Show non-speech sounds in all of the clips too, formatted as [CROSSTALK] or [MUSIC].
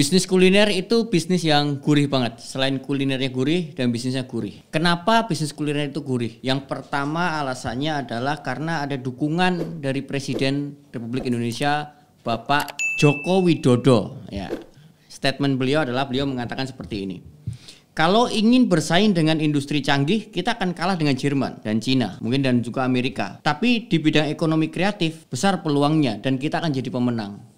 Bisnis kuliner itu bisnis yang gurih banget. Selain kulinernya gurih dan bisnisnya gurih. Kenapa bisnis kuliner itu gurih? Yang pertama alasannya adalah karena ada dukungan dari Presiden Republik Indonesia Bapak Joko Widodo. Ya, statement beliau adalah beliau mengatakan seperti ini. Kalau ingin bersaing dengan industri canggih, kita akan kalah dengan Jerman dan Cina, mungkin dan juga Amerika. Tapi di bidang ekonomi kreatif, besar peluangnya dan kita akan jadi pemenang.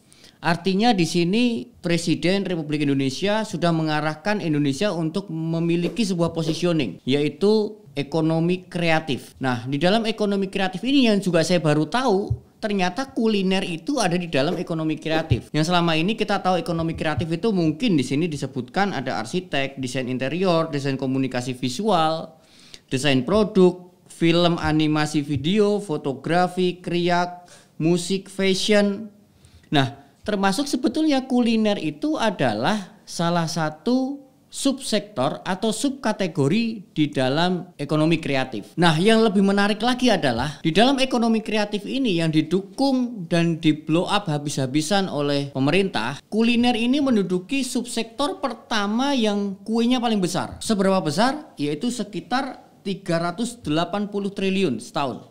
Artinya di sini Presiden Republik Indonesia sudah mengarahkan Indonesia untuk memiliki sebuah positioning yaitu ekonomi kreatif. Nah, di dalam ekonomi kreatif ini yang juga saya baru tahu ternyata kuliner itu ada di dalam ekonomi kreatif. Yang selama ini kita tahu ekonomi kreatif itu mungkin di sini disebutkan ada arsitek, desain interior, desain komunikasi visual, desain produk, film animasi video, fotografi, kriak, musik, fashion. Nah, termasuk sebetulnya kuliner itu adalah salah satu subsektor atau subkategori di dalam ekonomi kreatif. Nah, yang lebih menarik lagi adalah di dalam ekonomi kreatif ini yang didukung dan di blow up habis-habisan oleh pemerintah, kuliner ini menduduki subsektor pertama yang kuenya paling besar. Seberapa besar? Yaitu sekitar 380 triliun setahun.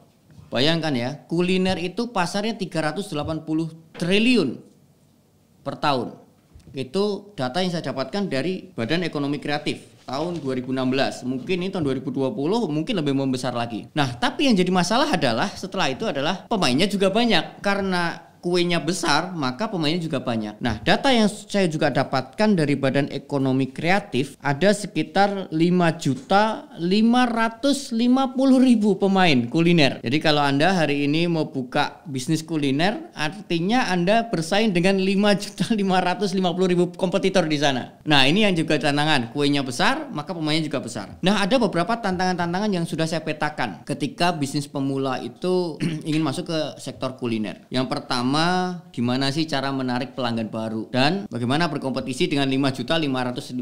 Bayangkan ya, kuliner itu pasarnya 380 triliun per tahun. Itu data yang saya dapatkan dari Badan Ekonomi Kreatif tahun 2016. Mungkin ini tahun 2020 mungkin lebih membesar lagi. Nah, tapi yang jadi masalah adalah setelah itu adalah pemainnya juga banyak karena kuenya besar, maka pemainnya juga banyak. Nah, data yang saya juga dapatkan dari Badan Ekonomi Kreatif ada sekitar 5 juta 550 ribu pemain kuliner. Jadi kalau Anda hari ini mau buka bisnis kuliner, artinya Anda bersaing dengan 5 juta 550 ribu kompetitor di sana. Nah, ini yang juga tantangan. Kuenya besar, maka pemainnya juga besar. Nah, ada beberapa tantangan-tantangan yang sudah saya petakan ketika bisnis pemula itu [CLEARS THROAT] ingin masuk ke sektor kuliner. Yang pertama Pertama, gimana sih cara menarik pelanggan baru dan bagaimana berkompetisi dengan 5.550.000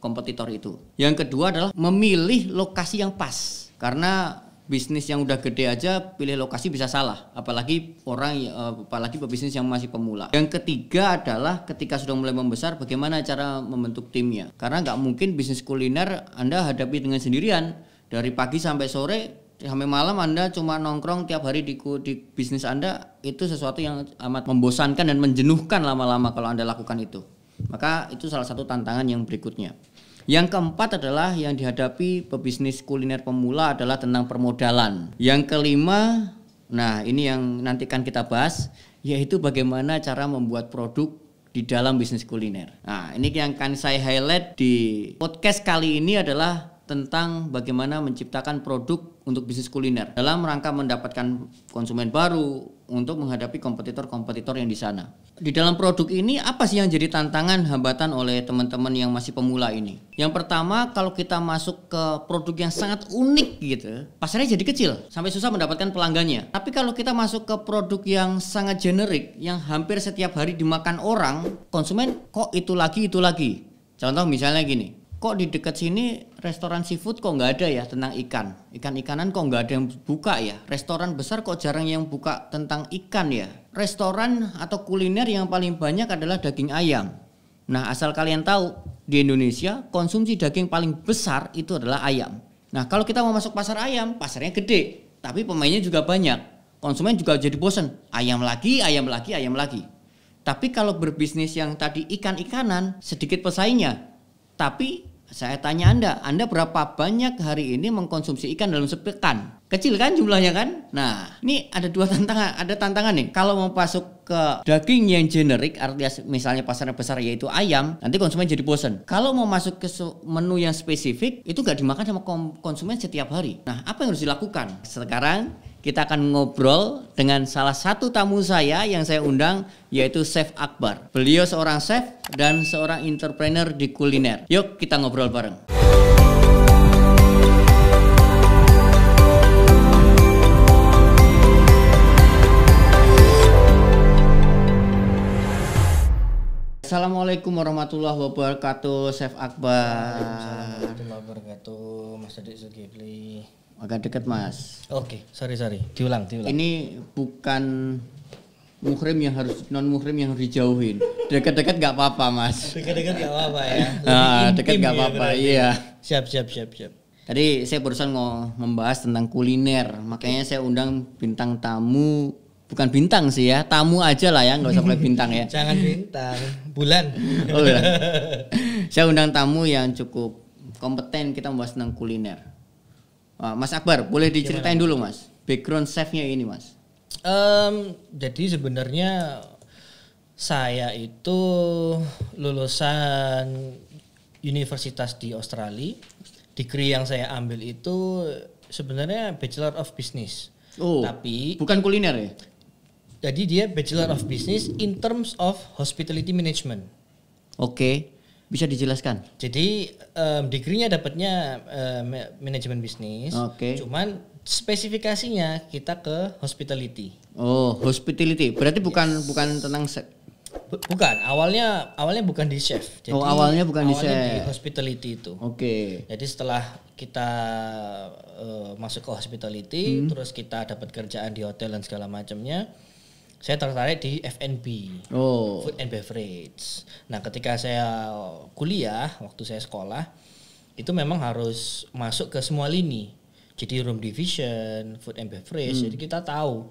kompetitor itu. Yang kedua adalah memilih lokasi yang pas. Karena bisnis yang udah gede aja pilih lokasi bisa salah apalagi orang ya, eh, apalagi pebisnis yang masih pemula yang ketiga adalah ketika sudah mulai membesar bagaimana cara membentuk timnya karena nggak mungkin bisnis kuliner anda hadapi dengan sendirian dari pagi sampai sore Ya, sampai malam Anda cuma nongkrong tiap hari di, di bisnis Anda itu sesuatu yang amat membosankan dan menjenuhkan lama-lama kalau Anda lakukan itu. Maka itu salah satu tantangan yang berikutnya. Yang keempat adalah yang dihadapi pebisnis kuliner pemula adalah tentang permodalan. Yang kelima, nah ini yang nantikan kita bahas yaitu bagaimana cara membuat produk di dalam bisnis kuliner. Nah, ini yang akan saya highlight di podcast kali ini adalah tentang bagaimana menciptakan produk untuk bisnis kuliner dalam rangka mendapatkan konsumen baru untuk menghadapi kompetitor-kompetitor yang di sana. Di dalam produk ini apa sih yang jadi tantangan hambatan oleh teman-teman yang masih pemula ini? Yang pertama kalau kita masuk ke produk yang sangat unik gitu, pasarnya jadi kecil sampai susah mendapatkan pelanggannya. Tapi kalau kita masuk ke produk yang sangat generik yang hampir setiap hari dimakan orang, konsumen kok itu lagi itu lagi. Contoh misalnya gini, kok di dekat sini restoran seafood kok nggak ada ya tentang ikan ikan-ikanan kok nggak ada yang buka ya restoran besar kok jarang yang buka tentang ikan ya restoran atau kuliner yang paling banyak adalah daging ayam nah asal kalian tahu di Indonesia konsumsi daging paling besar itu adalah ayam nah kalau kita mau masuk pasar ayam pasarnya gede tapi pemainnya juga banyak konsumen juga jadi bosen ayam lagi ayam lagi ayam lagi tapi kalau berbisnis yang tadi ikan-ikanan sedikit pesaingnya tapi saya tanya Anda, Anda berapa banyak hari ini mengkonsumsi ikan dalam sepekan? Kecil kan jumlahnya kan? Nah, ini ada dua tantangan, ada tantangan nih. Kalau mau masuk ke daging yang generik, artinya misalnya pasarnya besar yaitu ayam, nanti konsumen jadi bosen. Kalau mau masuk ke menu yang spesifik, itu gak dimakan sama konsumen setiap hari. Nah, apa yang harus dilakukan? Sekarang kita akan ngobrol dengan salah satu tamu saya yang saya undang yaitu Chef Akbar. Beliau seorang chef dan seorang entrepreneur di kuliner. Yuk kita ngobrol bareng. Assalamualaikum warahmatullahi wabarakatuh, Chef Akbar. Assalamualaikum warahmatullahi wabarakatuh, Mas Adik Zulkifli agak dekat mas. Oke, okay. sorry sorry, diulang diulang. Ini bukan muhrim yang harus non muhrim yang harus dijauhin. Dekat-dekat nggak apa-apa mas. Dekat-dekat nggak apa-apa ya. Nah, [LAUGHS] dekat nggak ya apa-apa, ya, iya. Siap siap siap siap. Tadi saya barusan mau membahas tentang kuliner, makanya saya undang bintang tamu bukan bintang sih ya tamu aja lah ya nggak usah pakai bintang ya [LAUGHS] jangan bintang bulan oh, bulan. Iya. [LAUGHS] saya undang tamu yang cukup kompeten kita membahas tentang kuliner Ah, Mas Akbar, boleh diceritain Gimana? dulu Mas, background chefnya ini Mas. Um, jadi sebenarnya saya itu lulusan universitas di Australia. Degree yang saya ambil itu sebenarnya Bachelor of Business. Oh, tapi bukan kuliner ya? Jadi dia Bachelor of Business in terms of hospitality management. Oke. Okay. Bisa dijelaskan? Jadi um, degree-nya dapatnya um, manajemen bisnis. Oke. Okay. Cuman spesifikasinya kita ke hospitality. Oh, hospitality. Berarti bukan yes. bukan tentang Bukan, awalnya awalnya bukan di chef. Oh, Jadi oh, awalnya bukan awalnya di chef. di hospitality itu. Oke. Okay. Jadi setelah kita uh, masuk ke hospitality, hmm. terus kita dapat kerjaan di hotel dan segala macamnya, saya tertarik di F&B, oh. food and beverage. Nah, ketika saya kuliah, waktu saya sekolah, itu memang harus masuk ke semua lini. Jadi room division, food and beverage. Hmm. Jadi kita tahu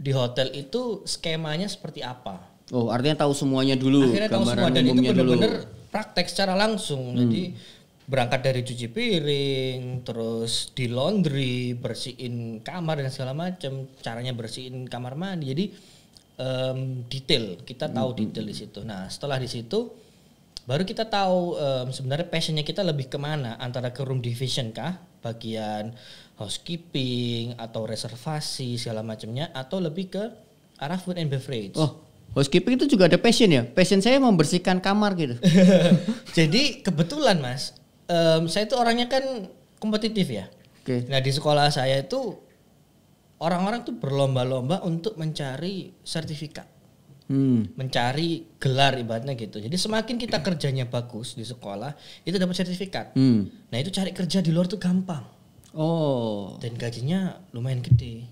di hotel itu skemanya seperti apa. Oh, artinya tahu semuanya dulu. Akhirnya tahu semua dan itu benar-benar praktek secara langsung. Hmm. Jadi berangkat dari cuci piring, terus di laundry, bersihin kamar dan segala macam. Caranya bersihin kamar mandi. Jadi um, detail, kita tahu detail di situ. Nah, setelah di situ baru kita tahu um, sebenarnya passionnya kita lebih kemana antara ke room division kah bagian housekeeping atau reservasi segala macamnya atau lebih ke arah food and beverage oh housekeeping itu juga ada passion ya passion saya membersihkan kamar gitu [LAUGHS] jadi kebetulan mas um, saya itu orangnya kan kompetitif ya. Okay. Nah di sekolah saya itu orang-orang tuh berlomba-lomba untuk mencari sertifikat, hmm. mencari gelar ibaratnya gitu. Jadi semakin kita kerjanya bagus di sekolah, itu dapat sertifikat. Hmm. Nah itu cari kerja di luar tuh gampang. Oh. Dan gajinya lumayan gede.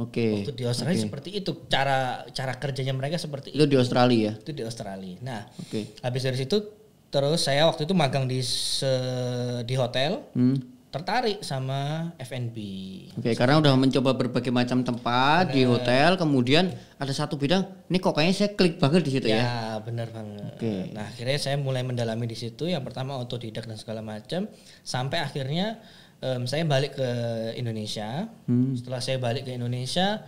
Oke. Okay. Waktu di Australia okay. seperti itu cara cara kerjanya mereka seperti itu. Itu di Australia ya. Itu di Australia. Nah, okay. habis dari situ Terus saya waktu itu magang di se, di hotel. Hmm tertarik sama F&B. Oke, okay, karena udah mencoba berbagai macam tempat bener. di hotel, kemudian ada satu bidang, ini kok kayaknya saya klik banget di situ ya. Ya, benar banget. Okay. Nah, akhirnya saya mulai mendalami di situ, yang pertama otodidak dan segala macam, sampai akhirnya um, saya balik ke Indonesia. Hmm. Setelah saya balik ke Indonesia,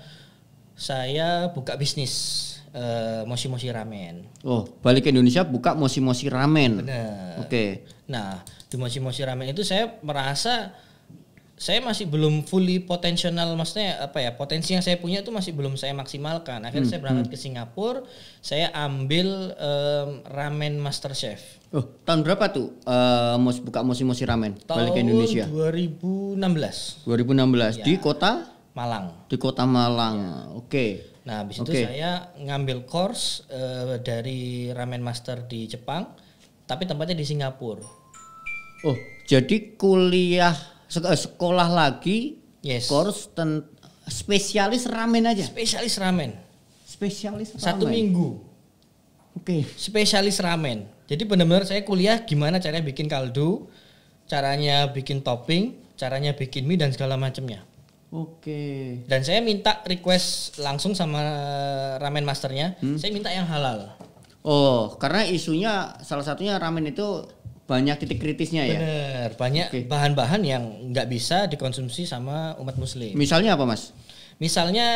saya buka bisnis Eh, mosi-mosi ramen. Oh, balik ke Indonesia buka mosi-mosi ramen. Benar. Oke. Okay. Nah, di mosi-mosi ramen itu saya merasa saya masih belum fully potensial, maksudnya apa ya potensi yang saya punya itu masih belum saya maksimalkan akhirnya hmm, saya berangkat hmm. ke Singapura saya ambil um, ramen master chef oh tahun berapa tuh uh, buka mosi mosi ramen tahun balik ke Indonesia Tahun 2016 2016 ya. di iya. kota Malang di kota Malang ya. oke Nah, habis okay. itu saya ngambil course uh, dari ramen master di Jepang, tapi tempatnya di Singapura. Oh, jadi kuliah eh, sekolah lagi, yes. course ten spesialis ramen aja. Spesialis ramen. Spesialis ramen. Satu minggu. Oke. Okay. Spesialis ramen. Jadi benar-benar saya kuliah gimana caranya bikin kaldu, caranya bikin topping, caranya bikin mie dan segala macamnya. Oke. Dan saya minta request langsung sama eh, ramen masternya. Hmm? Saya minta yang halal. Oh, karena isunya salah satunya ramen itu banyak titik kritisnya ya. Bener, banyak bahan bahan-bahan yang nggak bisa dikonsumsi sama umat muslim. Misalnya apa, Mas? Misalnya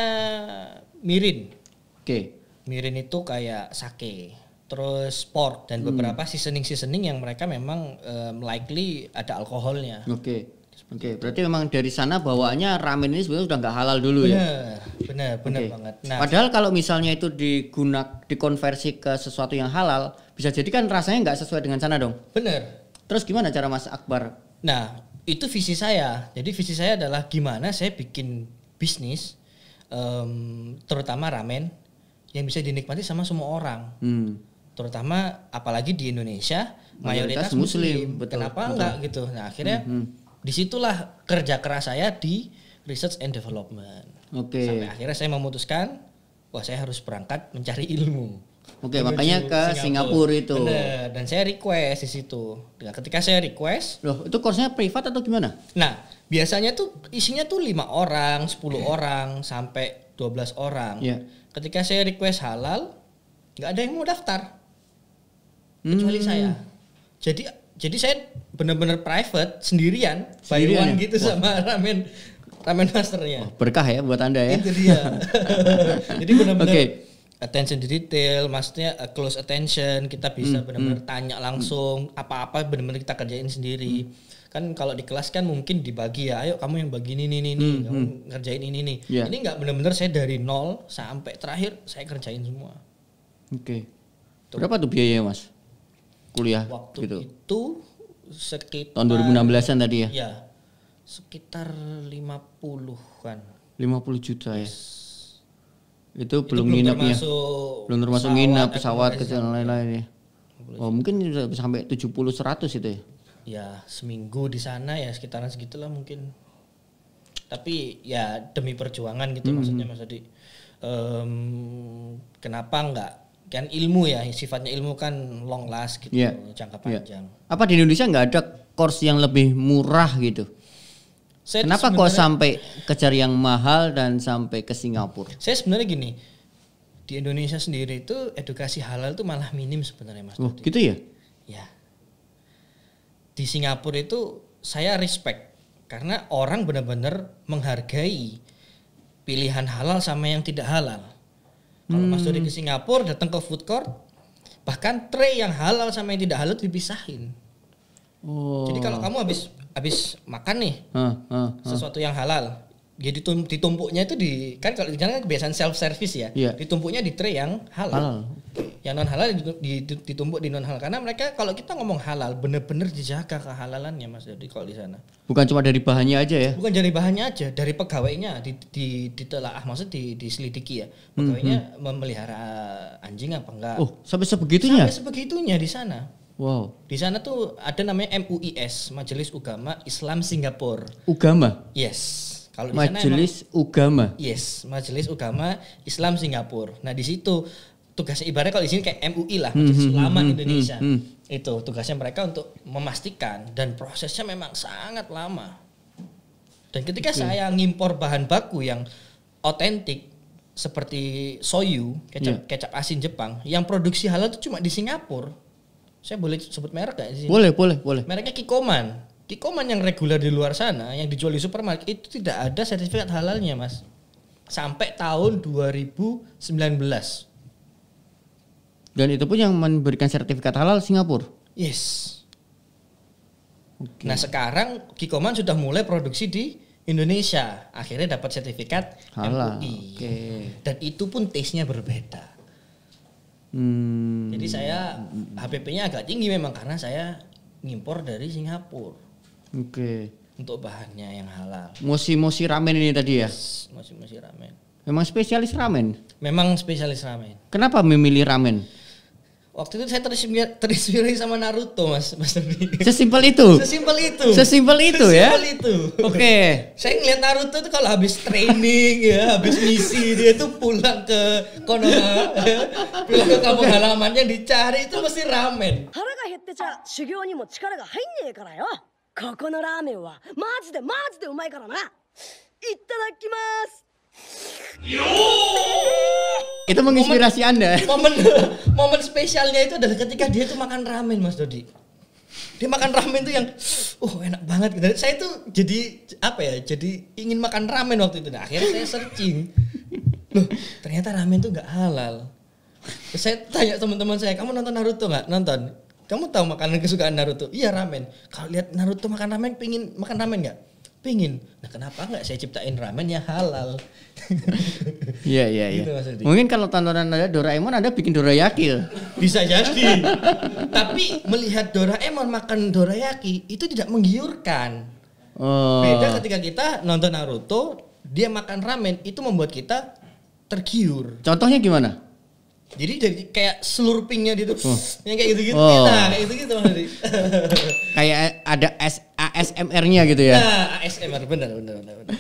mirin. Oke. Okay. Mirin itu kayak sake terus pork dan hmm. beberapa hmm. seasoning seasoning yang mereka memang um, likely ada alkoholnya. Oke. Okay. Oke, okay, berarti memang dari sana bawaannya ramen ini sebenarnya sudah nggak halal dulu bener, ya. Benar, benar okay. banget. Nah, padahal kalau misalnya itu digunak dikonversi ke sesuatu yang halal, bisa jadi kan rasanya nggak sesuai dengan sana dong. Benar. Terus gimana cara Mas Akbar? Nah, itu visi saya. Jadi visi saya adalah gimana saya bikin bisnis um, terutama ramen yang bisa dinikmati sama semua orang. Hmm. Terutama apalagi di Indonesia mayoritas, mayoritas muslim. muslim. Betul, Kenapa betul. enggak gitu? Nah, akhirnya hmm, hmm disitulah kerja keras saya di research and development. Oke. Okay. Sampai akhirnya saya memutuskan, wah saya harus berangkat mencari ilmu. Oke, okay, makanya ke Singapura, Singapura itu. Bener. Dan saya request di situ. Nah, ketika saya request, loh itu kursnya privat atau gimana? Nah, biasanya tuh isinya tuh lima orang, 10 okay. orang, sampai 12 orang. Yeah. Ketika saya request halal, nggak ada yang mau daftar. Hmm. Kecuali hmm. saya. Jadi jadi saya benar-benar private sendirian, sendirian by one ya? gitu Wah. sama [LAUGHS] ramen ramen masternya. Oh, berkah ya buat anda ya. Itu dia. [LAUGHS] jadi benar-benar okay. attention to detail, maksudnya eh, close attention, kita bisa hmm, benar-benar hmm. tanya langsung apa-apa benar-benar kita kerjain sendiri. Hmm. Kan kalau di kelas kan mungkin dibagi ya, ayo kamu yang bagi ini ini ini, hmm, kamu hmm. ngerjain ini ini. Yeah. Ini nggak benar-benar saya dari nol sampai terakhir saya kerjain semua. Oke. Okay. Berapa tuh biayanya mas? kuliah waktu gitu. itu sekitar tahun 2016-an tadi ya? Iya, ya. Sekitar 50 lima 50 juta yes. ya. Itu, belum nginap ya? Belum termasuk nginap pesawat ya, ke sana lain-lain ya. Oh, mungkin sampai 70 100 itu ya. Ya, seminggu di sana ya sekitaran segitulah mungkin. Tapi ya demi perjuangan gitu -hmm. maksudnya Mas Adi. Um, kenapa enggak kan ilmu ya sifatnya ilmu kan long last gitu yeah. jangka iya. panjang. Yeah. Apa di Indonesia nggak ada course yang lebih murah gitu? Saya Kenapa kok sampai kejar yang mahal dan sampai ke Singapura? Saya sebenarnya gini di Indonesia sendiri itu edukasi halal itu malah minim sebenarnya mas. Oh, gitu ya? Ya. Di Singapura itu saya respect karena orang benar-benar menghargai pilihan halal sama yang tidak halal. Kalau hmm. Mas Dori ke Singapura datang ke food court, bahkan tray yang halal sama yang tidak halal dipisahin. Oh. Jadi kalau kamu habis habis makan nih, uh, uh, uh. sesuatu yang halal, jadi ya, ditumpuknya itu di kan kalau di sana kan kebiasaan self service ya. Yeah. Ditumpuknya di tray yang halal. halal. Yang non halal ditumpuk di non halal karena mereka kalau kita ngomong halal bener-bener dijaga kehalalannya Mas Jadi kalau di sana. Bukan cuma dari bahannya aja ya. Bukan dari bahannya aja, dari pegawainya di di ditelaah maksud di diselidiki ya. Pegawainya mm -hmm. memelihara anjing apa enggak? Oh, sampai sebegitunya. Sampai sebegitunya di sana. Wow. Di sana tuh ada namanya MUIS, Majelis Ugama Islam Singapura. Ugama? Yes. Kalau Majelis Ugama. Yes, Majelis Ugama Islam Singapura. Nah, di situ tugasnya ibaratnya kalau di sini kayak MUI lah, hmm, Majelis hmm, hmm, Ulama hmm, Indonesia. Hmm, hmm. Itu tugasnya mereka untuk memastikan dan prosesnya memang sangat lama. Dan ketika okay. saya ngimpor bahan baku yang otentik seperti soyu, kecap yeah. kecap asin Jepang, yang produksi halal itu cuma di Singapura. Saya boleh sebut merek gak sih? Boleh, boleh, boleh. Mereknya Kikoman. Kikoman yang reguler di luar sana yang dijual di supermarket itu tidak ada sertifikat halalnya, Mas. Sampai tahun 2019. Dan itu pun yang memberikan sertifikat halal Singapura. Yes. Okay. Nah, sekarang Kikoman sudah mulai produksi di Indonesia. Akhirnya dapat sertifikat halal. MUI. Okay. Dan itu pun taste-nya berbeda. Hmm. Jadi saya HPP-nya hmm, hmm, hmm. agak tinggi memang karena saya ngimpor dari Singapura. Oke. Okay. Untuk bahannya yang halal. Moshi-moshi ramen ini tadi ya? Yes, moshi-moshi ramen. Memang spesialis ramen? Memang spesialis ramen. Kenapa memilih ramen? Waktu itu saya terinspirasi sama Naruto, Mas. Mas Sesimpel itu. Sesimpel itu. Sesimpel itu Sesimpel ya. Sesimpel itu. Oke. Okay. saya ngeliat Naruto itu kalau habis training ya, habis misi dia tuh pulang ke Konoha, ya. pulang ke kampung halamannya dicari itu pasti ramen. ここのラーメンはマジでマジでうまいからないただきます itu menginspirasi momen, anda momen momen spesialnya itu adalah ketika dia itu makan ramen mas Dodi dia makan ramen tuh yang uh oh, enak banget gitu saya tuh jadi apa ya jadi ingin makan ramen waktu itu nah, akhirnya saya searching loh ternyata ramen tuh nggak halal Terus saya tanya teman-teman saya kamu nonton Naruto nggak nonton kamu tahu makanan kesukaan Naruto? Iya ramen. Kalau lihat Naruto makan ramen, pingin makan ramen nggak? Pingin. Nah kenapa nggak saya ciptain ramen yang halal? [LAUGHS] Iya iya iya. Gitu Mungkin kalau tontonan ada Doraemon, ada bikin dorayaki. Bisa jadi. [LAUGHS] Tapi melihat Doraemon makan dorayaki itu tidak menggiurkan. Oh. Beda ketika kita nonton Naruto, dia makan ramen itu membuat kita tergiur. Contohnya gimana? Jadi jadi kayak seluruh pingnya gitu, oh. yang kayak gitu-gitu. Oh. Nah, kayak gitu-gitu tadi. [LAUGHS] kayak ada ASMR-nya gitu ya. Nah, ASMR benar benar. benar. [LAUGHS]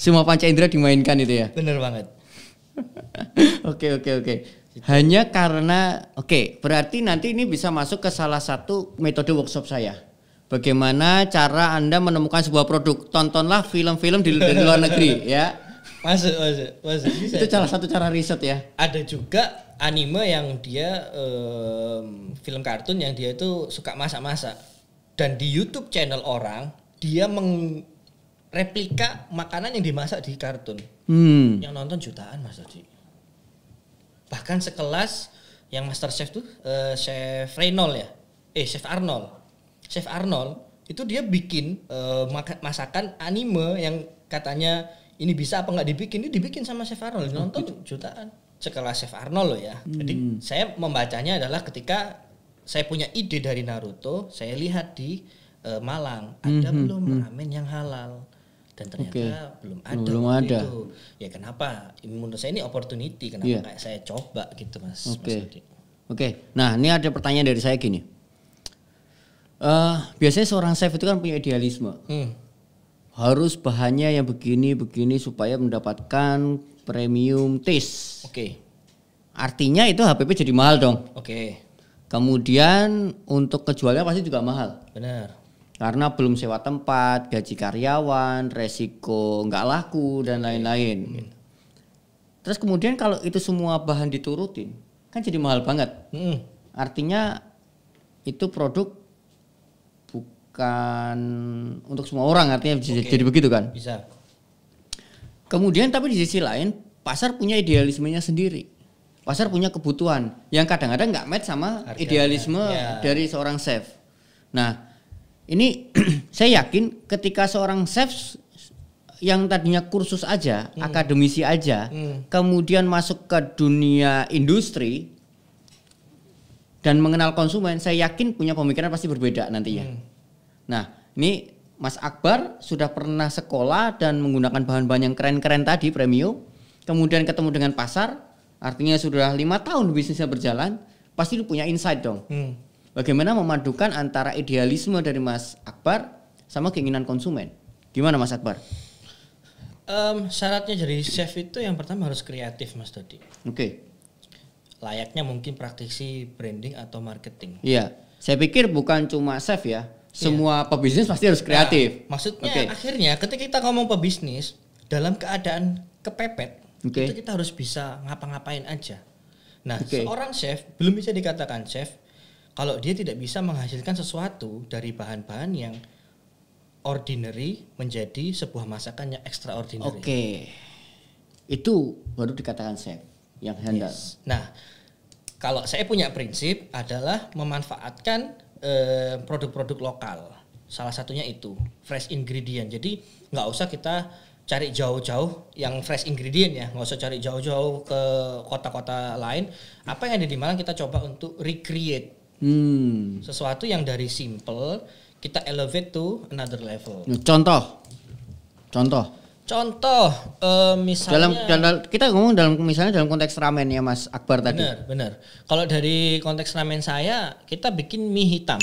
Semua panca indera dimainkan itu ya. Benar banget. [LAUGHS] Oke oke oke. Gitu. Hanya karena oke, okay, berarti nanti ini bisa masuk ke salah satu metode workshop saya. Bagaimana cara Anda menemukan sebuah produk? Tontonlah film-film di, di luar negeri ya masuk masuk masuk bisa itu salah satu cara riset ya ada juga anime yang dia um, film kartun yang dia itu suka masak-masak dan di YouTube channel orang dia mengreplika makanan yang dimasak di kartun hmm. yang nonton jutaan mas Dodi bahkan sekelas yang master chef tuh uh, chef Reynold ya eh chef Arnold chef Arnold itu dia bikin uh, masakan anime yang katanya ini bisa apa nggak dibikin ini dibikin sama Chef Arnold oh, nonton gitu. jutaan sekelas Chef Arnold loh ya hmm. jadi saya membacanya adalah ketika saya punya ide dari Naruto saya lihat di uh, Malang ada hmm, hmm, belum hmm. ramen yang halal dan ternyata okay. belum ada belum ada itu. ya kenapa menurut saya ini opportunity kenapa yeah. kayak saya coba gitu mas oke okay. oke okay. nah ini ada pertanyaan dari saya gini uh, biasanya seorang chef itu kan punya idealisme hmm harus bahannya yang begini begini supaya mendapatkan premium taste. Oke. Okay. Artinya itu HPP jadi mahal dong. Oke. Okay. Kemudian untuk kejualnya pasti juga mahal. Benar. Karena belum sewa tempat, gaji karyawan, resiko nggak laku dan lain-lain. Hmm. Terus kemudian kalau itu semua bahan diturutin, kan jadi mahal banget. Hmm. Artinya itu produk bukan untuk semua orang artinya bisa okay. jadi begitu kan? Bisa. Kemudian tapi di sisi lain pasar punya idealismenya sendiri. Pasar punya kebutuhan yang kadang-kadang nggak match sama Harganya. idealisme ya. dari seorang chef. Nah, ini [CLEARS THROAT] saya yakin ketika seorang chef yang tadinya kursus aja, hmm. akademisi aja, hmm. kemudian masuk ke dunia industri dan mengenal konsumen, saya yakin punya pemikiran pasti berbeda nantinya. Hmm Nah, ini Mas Akbar sudah pernah sekolah dan menggunakan bahan-bahan yang keren-keren tadi premium, kemudian ketemu dengan pasar, artinya sudah lima tahun bisnisnya berjalan, pasti punya insight dong. Hmm. Bagaimana memadukan antara idealisme dari Mas Akbar sama keinginan konsumen? Gimana Mas Akbar? Um, syaratnya jadi chef itu yang pertama harus kreatif Mas Dodi. Oke. Okay. Layaknya mungkin praktisi branding atau marketing. Iya. Saya pikir bukan cuma chef ya, semua yeah. pebisnis pasti harus nah, kreatif. Nah, maksudnya okay. akhirnya ketika kita ngomong pebisnis dalam keadaan kepepet, okay. itu kita harus bisa ngapa-ngapain aja. Nah, okay. seorang chef belum bisa dikatakan chef kalau dia tidak bisa menghasilkan sesuatu dari bahan-bahan yang ordinary menjadi sebuah masakan yang extraordinary. Oke. Okay. Itu baru dikatakan chef yang handal. Yes. Nah, kalau saya punya prinsip adalah memanfaatkan produk eh, produk-produk lokal. Salah satunya itu fresh ingredient. Jadi nggak usah kita cari jauh-jauh yang fresh ingredient ya, nggak usah cari jauh-jauh ke kota-kota lain. Apa yang ada di Malang kita coba untuk recreate hmm. sesuatu yang dari simple kita elevate to another level. Contoh, contoh Contoh uh, misalnya dalam, dalam kita ngomong dalam misalnya dalam konteks ramen ya Mas Akbar tadi. Benar, benar. Kalau dari konteks ramen saya, kita bikin mie hitam.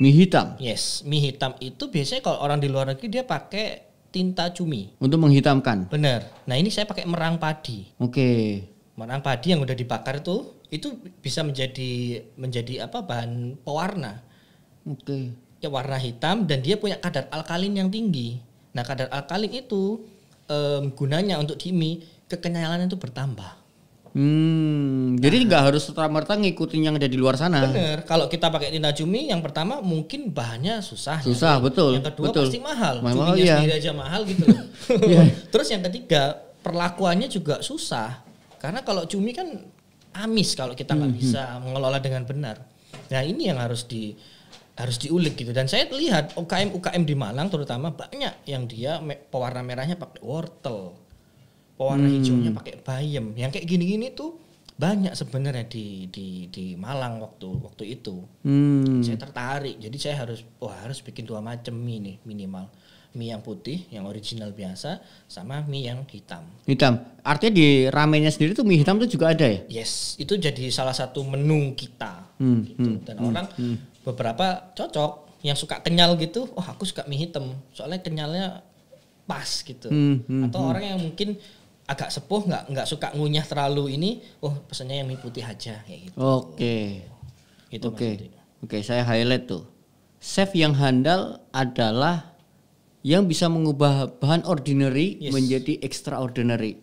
Mie hitam. Yes, mie hitam itu biasanya kalau orang di luar negeri dia pakai tinta cumi untuk menghitamkan. Benar. Nah, ini saya pakai merang padi. Oke. Okay. Merang padi yang udah dibakar itu itu bisa menjadi menjadi apa bahan pewarna. Oke. Okay. Ya warna hitam dan dia punya kadar alkalin yang tinggi. Nah kadar alkalin itu um, gunanya untuk dimi kekenyalan itu bertambah. Hmm, nah, jadi nggak harus serta-merta ngikutin yang ada di luar sana. Bener. Kalau kita pakai tinta cumi, yang pertama mungkin bahannya susah. Susah, ya. betul. Yang kedua betul. pasti mahal. Mahal ya. sendiri aja mahal gitu yeah. [LAUGHS] Iya. [LAUGHS] Terus yang ketiga, perlakuannya juga susah. Karena kalau cumi kan amis kalau kita nggak mm -hmm. bisa mengelola dengan benar. Nah, ini yang harus di harus diulik gitu dan saya lihat UKM UKM di Malang terutama banyak yang dia pewarna merahnya pakai wortel pewarna hmm. hijaunya pakai bayam yang kayak gini-gini tuh banyak sebenarnya di di di Malang waktu waktu itu hmm. saya tertarik jadi saya harus oh harus bikin dua macam mie nih minimal mie yang putih yang original biasa sama mie yang hitam. Hitam. Artinya di ramennya sendiri tuh mie hitam tuh juga ada ya? Yes, itu jadi salah satu menu kita. Hmm, gitu. Hmm, dan hmm, orang hmm beberapa cocok yang suka kenyal gitu oh aku suka mie hitam soalnya kenyalnya pas gitu hmm, hmm, atau hmm. orang yang mungkin agak sepuh nggak nggak suka ngunyah terlalu ini oh pesannya yang mie putih aja kayak gitu oke okay. gitu oke okay. oke okay, saya highlight tuh chef yang handal adalah yang bisa mengubah bahan ordinary yes. menjadi extraordinary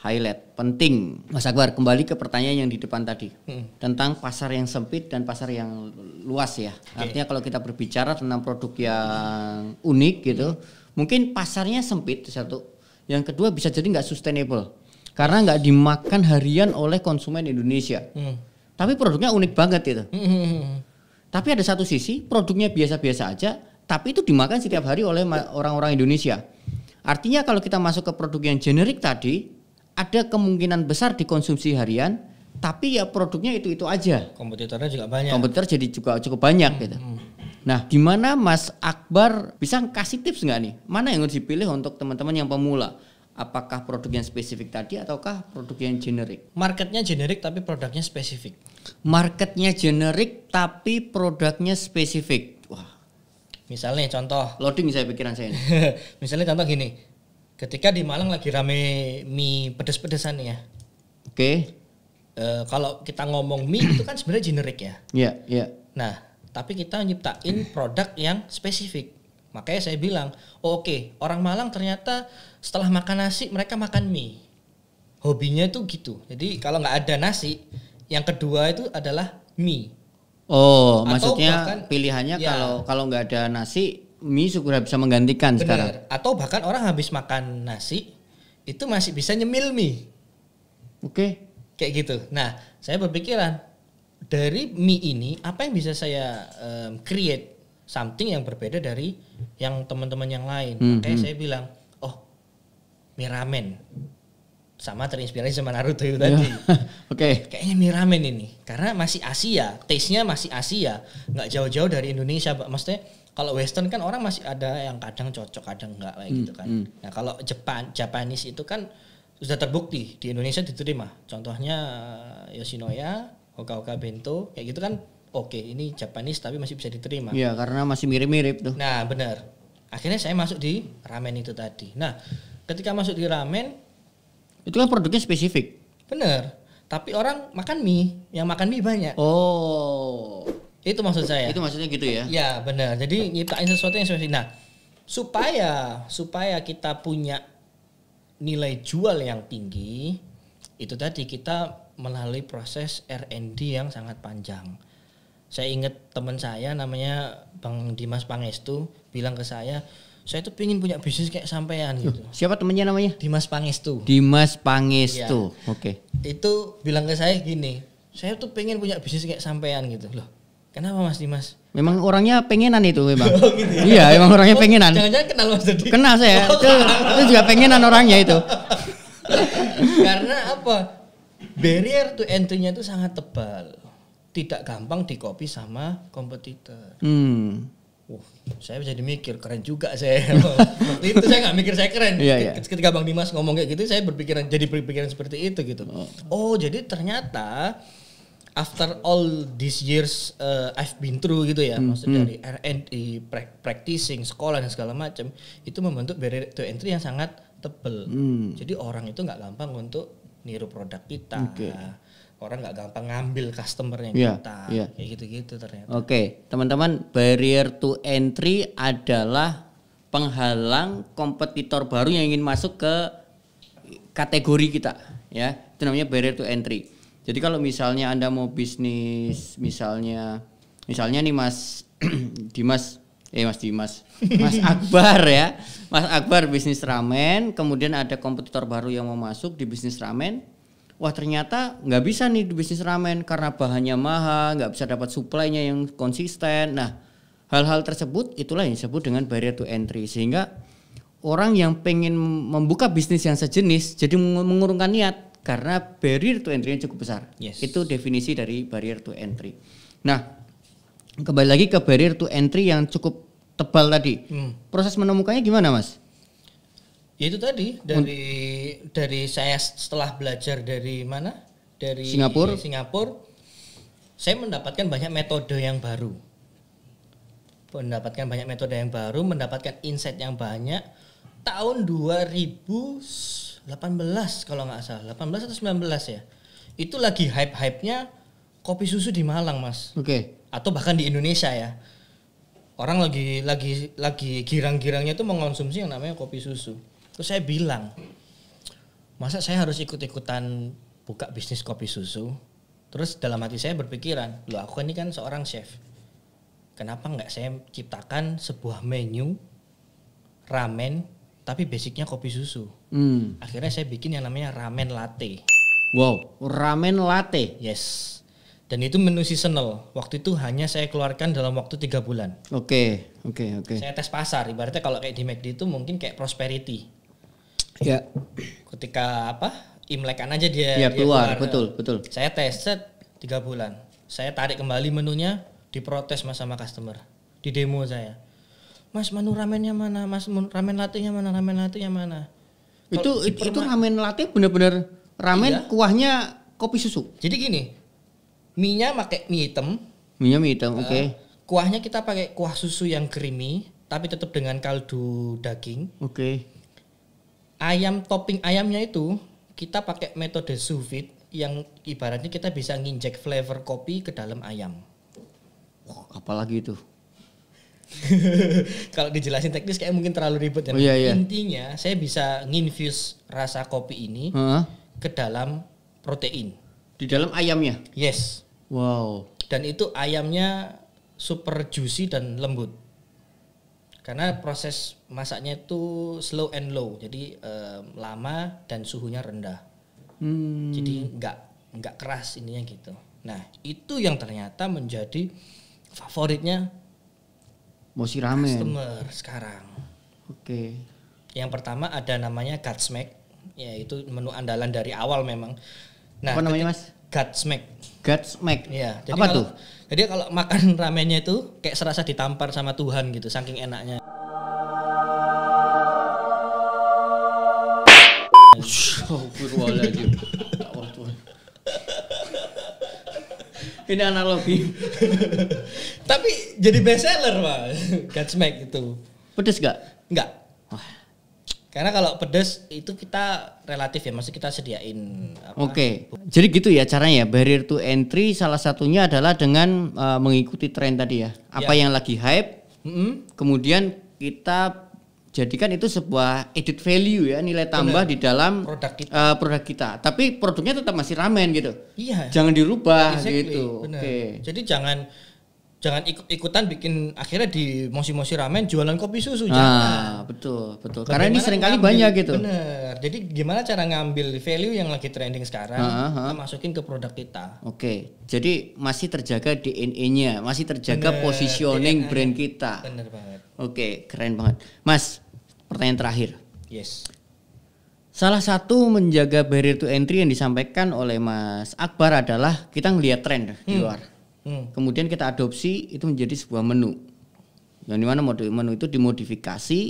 highlight penting Mas Akbar kembali ke pertanyaan yang di depan tadi hmm. tentang pasar yang sempit dan pasar yang luas ya. Okay. Artinya kalau kita berbicara tentang produk yang unik gitu, hmm. mungkin pasarnya sempit satu. Yang kedua bisa jadi nggak sustainable karena nggak dimakan harian oleh konsumen Indonesia. Hmm. Tapi produknya unik banget itu hmm, hmm, hmm, hmm. Tapi ada satu sisi produknya biasa-biasa aja, tapi itu dimakan setiap hari oleh orang-orang Indonesia. Artinya kalau kita masuk ke produk yang generik tadi, ada kemungkinan besar dikonsumsi harian, tapi ya produknya itu itu aja kompetitornya juga banyak kompetitor jadi juga cukup banyak hmm, gitu hmm. nah gimana Mas Akbar bisa kasih tips nggak nih mana yang harus dipilih untuk teman-teman yang pemula apakah produk yang spesifik tadi ataukah produk yang generik? Marketnya generik tapi produknya spesifik. Marketnya generik tapi produknya spesifik. Wah. Misalnya contoh. Loading saya pikiran saya. Ini. [LAUGHS] misalnya contoh gini. Ketika di Malang lagi rame mie pedes-pedesan ya. Oke. Okay uh, kalau kita ngomong mie itu kan sebenarnya generik ya. Iya, yeah, iya. Yeah. Nah, tapi kita nyiptain produk yang spesifik. Makanya saya bilang, oh oke, okay, orang Malang ternyata setelah makan nasi mereka makan mie. Hobinya itu gitu. Jadi kalau nggak ada nasi, yang kedua itu adalah mie. Oh, Atau maksudnya bahkan, pilihannya ya, kalau kalau nggak ada nasi, mie sudah bisa menggantikan bener. sekarang. Atau bahkan orang habis makan nasi itu masih bisa nyemil mie. Oke. Okay kayak gitu. Nah, saya berpikiran dari mie ini apa yang bisa saya um, create something yang berbeda dari yang teman-teman yang lain. Mm -hmm. Makanya hmm. saya bilang, oh mie ramen sama terinspirasi sama Naruto itu tadi. Ya, [LAUGHS] oke. okay. Kayaknya mie ramen ini karena masih Asia, taste-nya masih Asia, nggak jauh-jauh dari Indonesia. Maksudnya kalau Western kan orang masih ada yang kadang cocok, kadang nggak kayak mm -hmm. gitu kan. Hmm. Nah kalau Jepang, Japanese itu kan sudah terbukti di Indonesia diterima. Contohnya eh, Yoshinoya, Hoka Hoka Bento, kayak gitu kan oke okay, ini Japanese tapi masih bisa diterima. Iya karena masih mirip-mirip tuh. Nah benar. Akhirnya saya masuk di ramen itu tadi. Nah ketika masuk di ramen itu kan produknya spesifik. Benar. Tapi orang makan mie, yang makan mie banyak. Oh. Itu maksud saya. Itu maksudnya gitu ya? Iya benar. Jadi nyiptain sesuatu yang spesifik. Nah supaya supaya kita punya nilai jual yang tinggi itu tadi kita melalui proses R&D yang sangat panjang. Saya ingat teman saya namanya Bang Dimas Pangestu bilang ke saya, saya tuh pingin punya bisnis kayak sampean gitu. Siapa temennya namanya? Dimas Pangestu. Dimas Pangestu. Ya. Oke. Okay. Itu bilang ke saya gini, saya tuh pengen punya bisnis kayak sampean gitu. Loh, kenapa Mas Dimas? Memang orangnya pengenan itu memang. [LAUGHS] Oh, gitu ya? Iya, memang orangnya oh, pengenan. Jangan-jangan kenal Mas Dedi. Kenal saya. [LAUGHS] Oh, itu, itu juga pengenan orangnya itu. [LAUGHS] Karena apa? Barrier to entry-nya itu sangat tebal. Tidak gampang dikopi sama kompetitor. Hmm. Wah, saya bisa mikir keren juga saya. Waktu itu saya nggak mikir saya keren. Yeah, iya, iya. yeah. Ketika Bang Dimas ngomong kayak gitu, saya berpikiran jadi berpikiran seperti itu gitu. Oh, oh jadi ternyata after all these years uh, I've been through gitu ya, hmm. maksud hmm. dari R&D practicing sekolah dan segala macam itu membentuk barrier to entry yang sangat tebel. Hmm. Jadi orang itu nggak gampang untuk niru produk kita. Okay. Orang nggak gampang ngambil customernya yeah, kita, yeah. kayak gitu-gitu ternyata. Oke, okay. teman-teman, barrier to entry adalah penghalang kompetitor baru yang ingin masuk ke kategori kita, ya. Itu namanya barrier to entry. Jadi kalau misalnya Anda mau bisnis, misalnya misalnya nih Mas [CLEARS THROAT] Dimas eh Mas Dimas, Mas [LAUGHS] Akbar ya. Mas Akbar bisnis ramen, kemudian ada kompetitor baru yang mau masuk di bisnis ramen. Wah ternyata nggak bisa nih di bisnis ramen karena bahannya mahal, nggak bisa dapat suplainya yang konsisten. Nah hal-hal tersebut itulah yang disebut dengan barrier to entry sehingga orang yang pengen membuka bisnis yang sejenis jadi mengurungkan niat karena barrier to entry-nya cukup besar. Yes. Itu definisi dari barrier to entry. Nah, kembali lagi ke barrier to entry yang cukup tebal tadi. Hmm. Proses menemukannya gimana, Mas? Ya itu tadi dari hmm. dari saya setelah belajar dari mana? Dari Singapura. Singapura saya mendapatkan banyak metode yang baru. Mendapatkan banyak metode yang baru, mendapatkan insight yang banyak. Tahun 2000 18 kalau nggak salah 18 atau 19 ya itu lagi hype hype nya kopi susu di Malang mas oke okay. atau bahkan di Indonesia ya orang lagi lagi lagi girang-girangnya tuh mengonsumsi yang namanya kopi susu terus saya bilang masa saya harus ikut-ikutan buka bisnis kopi susu terus dalam hati saya berpikiran lo aku ini kan seorang chef kenapa nggak saya ciptakan sebuah menu ramen tapi basicnya kopi susu. Hmm. Akhirnya saya bikin yang namanya ramen latte. Wow, ramen latte. Yes. Dan itu menu seasonal. Waktu itu hanya saya keluarkan dalam waktu tiga bulan. Oke, okay, oke, okay, oke. Okay. Saya tes pasar. Ibaratnya kalau kayak di McD itu mungkin kayak prosperity. Ya. Yeah. Ketika apa? Imlekan aja dia. Ya yeah, keluar, keluar, betul, betul. Saya tes set tiga bulan. Saya tarik kembali menunya, diprotes sama sama customer, di demo saya Mas menu ramennya mana? Mas ramen latenya mana? Ramen latenya mana? Itu itu itu ramen latih, benar-benar ramen iya. kuahnya kopi susu. Jadi gini, mie pakai mie hitam. mie mie hitam, uh, oke. Okay. Kuahnya kita pakai kuah susu yang creamy, tapi tetap dengan kaldu daging. Oke. Okay. Ayam topping ayamnya itu kita pakai metode sous vide yang ibaratnya kita bisa nginjek flavor kopi ke dalam ayam. Wah, apalagi itu? Kalau dijelasin teknis kayak mungkin terlalu ribet ya. Oh, iya, iya. Intinya saya bisa nginfuse rasa kopi ini uh -huh. ke dalam protein. Di dalam ayamnya? Yes. Wow. Dan itu ayamnya super juicy dan lembut. Karena proses masaknya itu slow and low, jadi um, lama dan suhunya rendah. Hmm. Jadi nggak nggak keras ininya gitu. Nah itu yang ternyata menjadi favoritnya Moshi ramen. Customer sekarang. Oke. Okay. Yang pertama ada namanya Gatsmack, yaitu menu andalan dari awal memang. Nah, apa namanya Mas? Gatsmack. Gatsmack. Iya, jadi apa kalau, tuh? Jadi kalau makan [LAUGHS] ramennya itu kayak serasa ditampar sama Tuhan gitu, saking enaknya. oh, ini analogi. [LAUGHS] Tapi jadi best seller, Pak. Godsmack itu. Pedes gak? Enggak. Karena kalau pedes itu kita relatif ya, maksud kita sediain Oke. Okay. Jadi gitu ya caranya ya, barrier to entry salah satunya adalah dengan uh, mengikuti tren tadi ya. Apa ya. yang lagi hype, mm -hmm. kemudian kita jadikan itu sebuah added value ya nilai tambah Bener. di dalam produk kita. Uh, produk kita. Tapi produknya tetap masih ramen gitu. Iya. Jangan dirubah exactly. gitu. Oke. Okay. Jadi jangan jangan ikut ikutan bikin akhirnya di mosi-mosi ramen jualan kopi susu ah, betul betul. Karena ini seringkali ngambil, banyak gitu. Bener. Jadi gimana cara ngambil value yang lagi trending sekarang uh ah, -huh. Ah, ah. kita masukin ke produk kita. Oke. Okay. Jadi masih terjaga DNA-nya, masih terjaga bener, positioning DNA. brand kita. Bener banget. Oke, okay, keren banget. Mas, pertanyaan terakhir. Yes. Salah satu menjaga barrier to entry yang disampaikan oleh Mas Akbar adalah kita ngelihat tren hmm. di luar. Hmm. Kemudian kita adopsi itu menjadi sebuah menu. Yang dimana menu itu dimodifikasi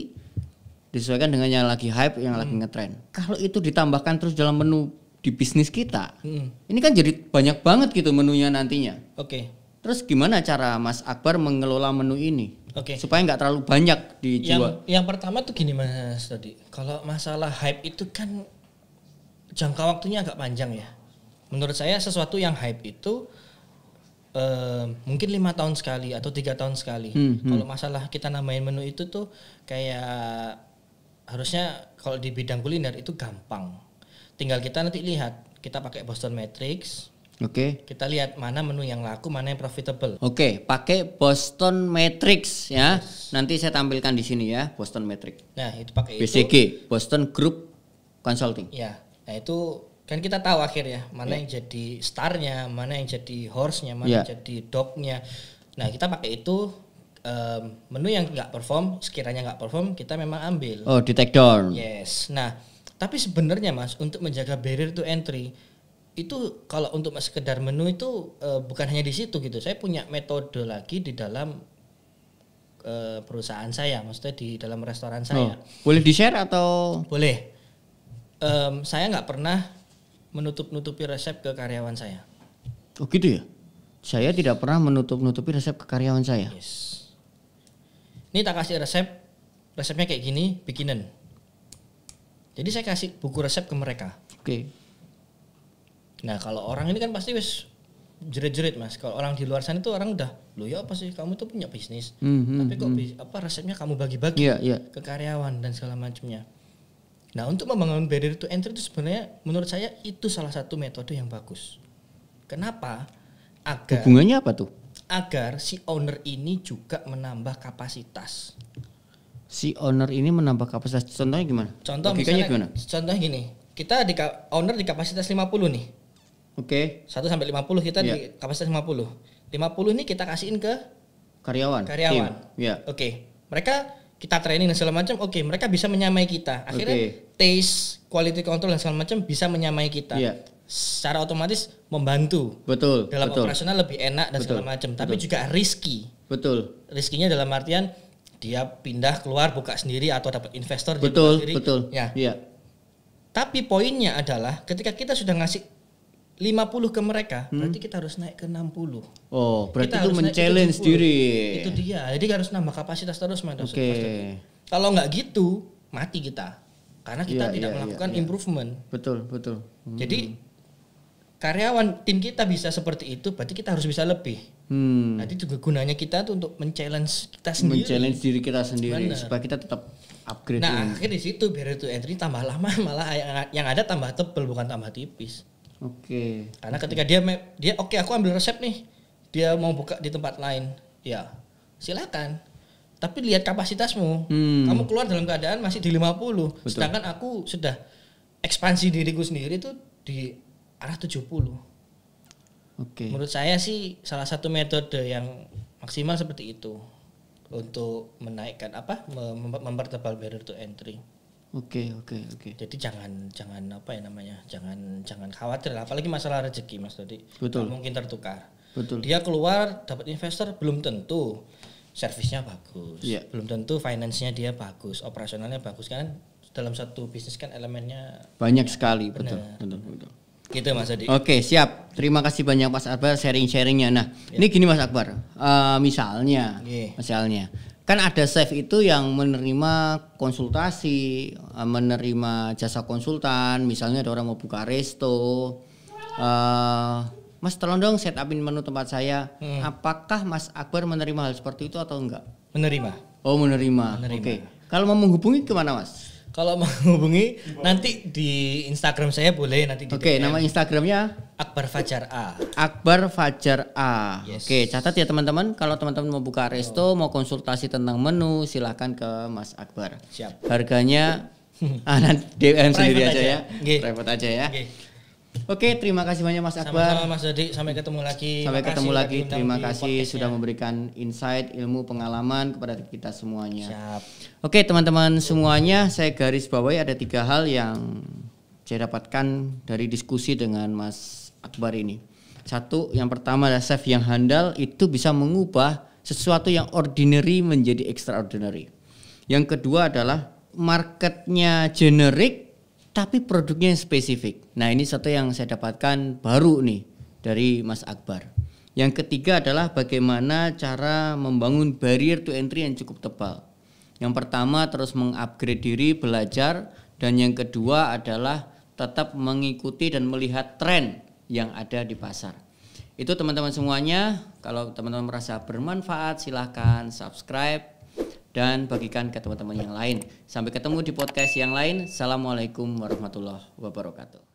disesuaikan dengan yang lagi hype, yang hmm. lagi ngetren. Kalau itu ditambahkan terus dalam menu di bisnis kita, hmm. ini kan jadi banyak banget gitu menunya nantinya. Oke. Okay. Terus gimana cara Mas Akbar mengelola menu ini? Oke. Okay. Supaya nggak terlalu banyak dijual Yang, yang pertama tuh gini mas tadi, kalau masalah hype itu kan jangka waktunya agak panjang ya. Menurut saya sesuatu yang hype itu uh, mungkin lima tahun sekali atau tiga tahun sekali. Hmm, hmm. Kalau masalah kita namain menu itu tuh kayak harusnya kalau di bidang kuliner itu gampang. Tinggal kita nanti lihat kita pakai Boston Matrix, Oke. Okay. Kita lihat mana menu yang laku, mana yang profitable. Oke, okay, pakai Boston Matrix ya. Yes. Nanti saya tampilkan di sini ya, Boston Matrix. Nah, itu pakai BCG, itu. Boston Group Consulting. Ya. Nah, itu kan kita tahu akhirnya mana yeah. yang jadi starnya, mana yang jadi horse-nya, mana yeah. yang jadi dog-nya. Nah, kita pakai itu um, menu yang enggak perform, sekiranya enggak perform, kita memang ambil. Oh, di take Yes. Nah, tapi sebenarnya Mas, untuk menjaga barrier to entry itu kalau untuk sekedar menu itu uh, bukan hanya di situ gitu. Saya punya metode lagi di dalam uh, perusahaan saya, maksudnya di dalam restoran saya. Oh, boleh di share atau? Boleh. Um, saya nggak pernah menutup-nutupi resep ke karyawan saya. Oh gitu ya. Saya tidak pernah menutup-nutupi resep ke karyawan saya. Yes. Ini tak kasih resep, resepnya kayak gini, bikinan. Jadi saya kasih buku resep ke mereka. Oke. Okay Nah kalau orang ini kan pasti wis jerit-jerit mas. Kalau orang di luar sana itu orang udah, lo ya apa sih kamu tuh punya bisnis, mm-hmm. tapi kok mhm. bis, apa resepnya kamu bagi-bagi yeah, yeah. ke karyawan dan segala macamnya. Nah untuk membangun barrier to entry itu sebenarnya menurut saya itu salah satu metode yang bagus. Kenapa? Agar hubungannya apa tuh? Agar si owner ini juga menambah kapasitas. Si owner ini menambah kapasitas. Contohnya gimana? Contoh misalnya, gimana? contohnya gini, kita di owner di kapasitas 50 nih Oke. Okay. 1 sampai 50 kita yeah. di iya. kapasitas 50. 50 ini kita kasihin ke karyawan. Karyawan. Iya. Yeah. Oke. Okay. Mereka kita training dan segala macam. Oke, okay. mereka bisa menyamai kita. Akhirnya okay. taste, quality control dan segala macam bisa menyamai kita. Yeah. Secara otomatis membantu. Betul. Dalam betul. operasional lebih enak dan betul, segala macam, tapi juga risky. Betul. Riskinya dalam artian dia pindah keluar buka sendiri atau dapat investor betul, sendiri. Betul, betul. Ya. Iya. Tapi poinnya adalah ketika kita sudah ngasih 50 ke mereka, hmm? berarti kita harus naik ke 60. Oh, berarti kita itu men-challenge diri. Itu dia. Jadi harus nambah kapasitas terus, Mas. Oke. Okay. Kalau nggak gitu, mati kita. Karena kita yeah, tidak yeah, melakukan yeah, yeah. improvement. Betul, betul. Hmm. Jadi karyawan tim kita bisa seperti itu, berarti kita harus bisa lebih. Hmm. Nanti juga gunanya kita tuh untuk men-challenge kita sendiri. Men-challenge diri kita sendiri Bener. supaya kita tetap upgrade. Nah, akhirnya di situ biar itu entry tambah lama [LAUGHS] malah yang ada tambah tebel bukan tambah tipis. Oke. Okay. Karena ketika dia dia oke okay, aku ambil resep nih, dia mau buka di tempat lain, ya silakan. Tapi lihat kapasitasmu. Hmm. Kamu keluar dalam keadaan masih di 50. Betul. Sedangkan aku sudah ekspansi diriku sendiri itu di arah 70. Oke. Okay. Menurut saya sih salah satu metode yang maksimal seperti itu untuk menaikkan apa mem mempertebal barrier to entry. Oke, okay, oke, okay, oke. Okay. Jadi jangan jangan apa ya namanya? Jangan jangan khawatir lah. apalagi masalah rezeki Mas tadi. Betul. Gak mungkin tertukar. Betul. Dia keluar dapat investor belum tentu servisnya bagus. Yeah. Belum tentu finansinya dia bagus, operasionalnya bagus kan dalam satu bisnis kan elemennya banyak, banyak. sekali, benar. betul, betul, betul. Gitu Mas Adi. Oke, siap. Terima kasih banyak Mas Akbar sharing-sharingnya. Nah, ya. ini gini Mas Akbar. Uh, misalnya, yeah. misalnya kan ada chef itu yang menerima konsultasi, uh, menerima jasa konsultan, misalnya ada orang mau buka resto. Uh, Mas tolong dong set upin menu tempat saya. Hmm. Apakah Mas Akbar menerima hal seperti itu atau enggak? Menerima. Oh menerima. menerima. Oke. Okay. Kalau mau menghubungi kemana Mas? Kalau mau hubungi nanti di Instagram saya boleh nanti di Oke, okay, nama Instagramnya Akbar Fajar A. Akbar Fajar A. Yes. Oke, okay, catat ya teman-teman. Kalau teman-teman mau buka resto, oh. mau konsultasi tentang menu, silahkan ke Mas Akbar. Siap. Harganya [LAUGHS] ah, nanti DM sendiri aja, aja ya. Okay. Private aja ya. Okay. Oke, terima kasih banyak Mas Akbar. Sama-sama Mas sampai ketemu lagi. Sampai ketemu lagi. Terima kasih sudah memberikan insight, ilmu, pengalaman kepada kita semuanya. Siap. Oke, teman-teman semuanya, saya garis bawahi ada tiga hal yang saya dapatkan dari diskusi dengan Mas Akbar ini. Satu, yang pertama adalah chef yang handal itu bisa mengubah sesuatu yang ordinary menjadi extraordinary. Yang kedua adalah marketnya generik tapi produknya spesifik. Nah, ini satu yang saya dapatkan baru nih dari Mas Akbar. Yang ketiga adalah bagaimana cara membangun barrier to entry yang cukup tebal. Yang pertama terus mengupgrade diri, belajar dan yang kedua adalah tetap mengikuti dan melihat tren yang ada di pasar. Itu teman-teman semuanya, kalau teman-teman merasa bermanfaat silahkan subscribe dan bagikan ke teman-teman yang lain. Sampai ketemu di podcast yang lain. Assalamualaikum warahmatullahi wabarakatuh.